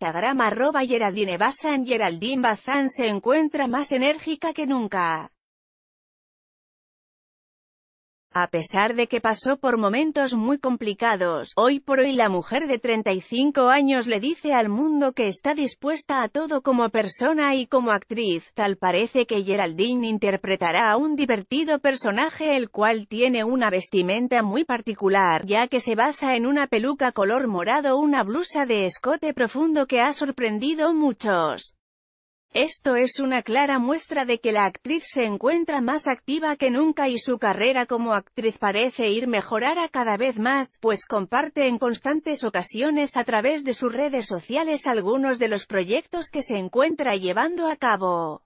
Instagram arroba Geraldine Bazan Geraldine Bazán se encuentra más enérgica que nunca. A pesar de que pasó por momentos muy complicados, hoy por hoy la mujer de 35 años le dice al mundo que está dispuesta a todo como persona y como actriz, tal parece que Geraldine interpretará a un divertido personaje el cual tiene una vestimenta muy particular, ya que se basa en una peluca color morado una blusa de escote profundo que ha sorprendido muchos. Esto es una clara muestra de que la actriz se encuentra más activa que nunca y su carrera como actriz parece ir mejorara cada vez más, pues comparte en constantes ocasiones a través de sus redes sociales algunos de los proyectos que se encuentra llevando a cabo.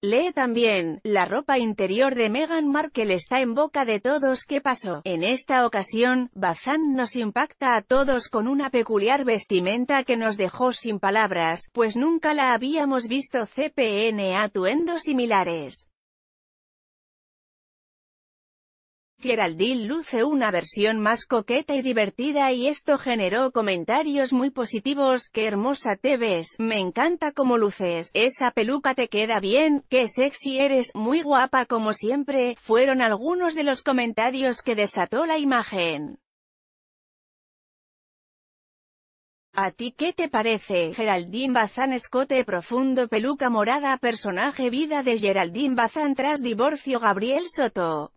Lee también, la ropa interior de Meghan Markle está en boca de todos qué pasó. En esta ocasión, Bazán nos impacta a todos con una peculiar vestimenta que nos dejó sin palabras, pues nunca la habíamos visto CPN atuendos similares. Geraldine luce una versión más coqueta y divertida y esto generó comentarios muy positivos, qué hermosa te ves, me encanta cómo luces, esa peluca te queda bien, qué sexy eres, muy guapa como siempre, fueron algunos de los comentarios que desató la imagen. ¿A ti qué te parece? Geraldine Bazán escote profundo peluca morada personaje vida de Geraldine Bazán tras divorcio Gabriel Soto